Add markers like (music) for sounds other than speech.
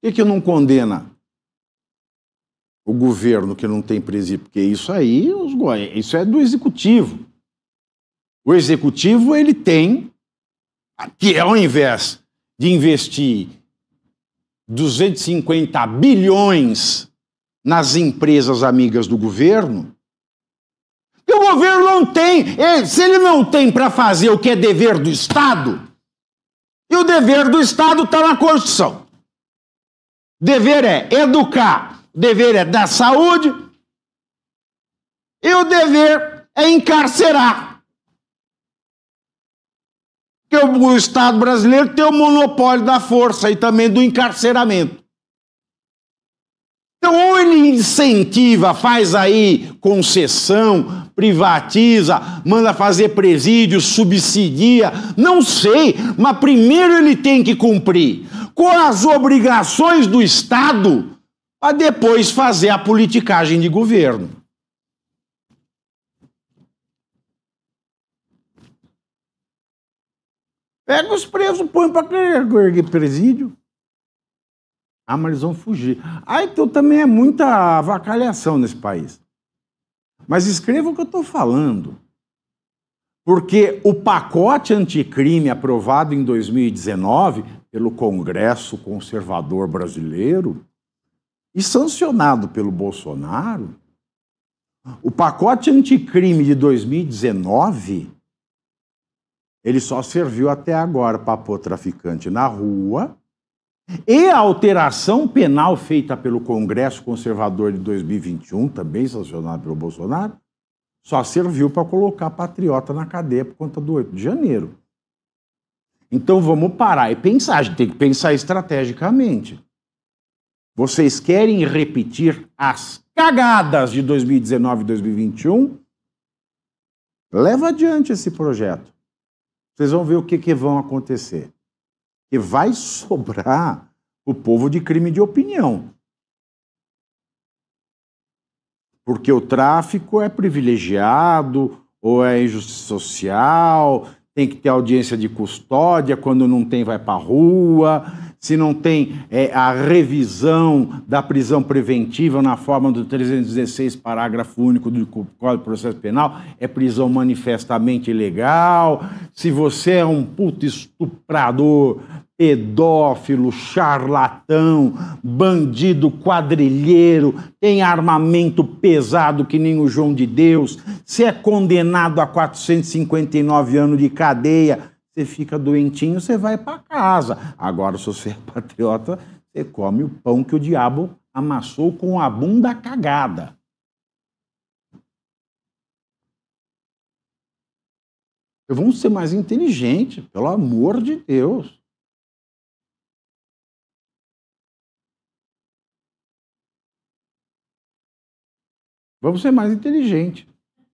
Por que, não condena o governo que não tem presídio? Porque isso aí, isso é do executivo. O executivo ele tem que é ao invés de investir 250 bilhões nas empresas amigas do governo, que o governo não tem, é, se ele não tem para fazer o que é dever do Estado, e o dever do Estado está na Constituição. Dever é educar, dever é dar saúde e o dever é encarcerar. Porque o Estado brasileiro tem o monopólio da força e também do encarceramento. Então, ou ele incentiva, faz aí concessão, privatiza, manda fazer presídio, subsidia, não sei, mas primeiro ele tem que cumprir com as obrigações do Estado para depois fazer a politicagem de governo. Pega os presos, põe para erguer presídio. Ah, mas eles vão fugir. Ah, então também é muita avacalhação nesse país. Mas escreva o que eu estou falando. Porque o pacote anticrime aprovado em 2019 pelo Congresso Conservador Brasileiro e sancionado pelo Bolsonaro. O pacote anticrime de 2019 ele só serviu até agora para pôr traficante na rua. E a alteração penal feita pelo Congresso Conservador de 2021, também sancionada pelo Bolsonaro, só serviu para colocar patriota na cadeia por conta do 8 de janeiro. Então vamos parar e pensar, a gente tem que pensar estrategicamente. Vocês querem repetir as cagadas de 2019 e 2021? Leva adiante esse projeto. Vocês vão ver o que, que vão acontecer. E vai sobrar o povo de crime de opinião. Porque o tráfico é privilegiado, ou é injustiça social, tem que ter audiência de custódia, quando não tem, vai para a rua se não tem é, a revisão da prisão preventiva na forma do 316, parágrafo único do Código de Processo Penal, é prisão manifestamente ilegal. Se você é um puto estuprador, pedófilo, charlatão, bandido, quadrilheiro, tem armamento pesado que nem o João de Deus, se é condenado a 459 anos de cadeia, você fica doentinho, você vai para casa. Agora, se você é (laughs) patriota, você come o pão que o diabo amassou com a bunda cagada. Vamos ser mais inteligentes, pelo amor de Deus. Vamos ser mais inteligentes.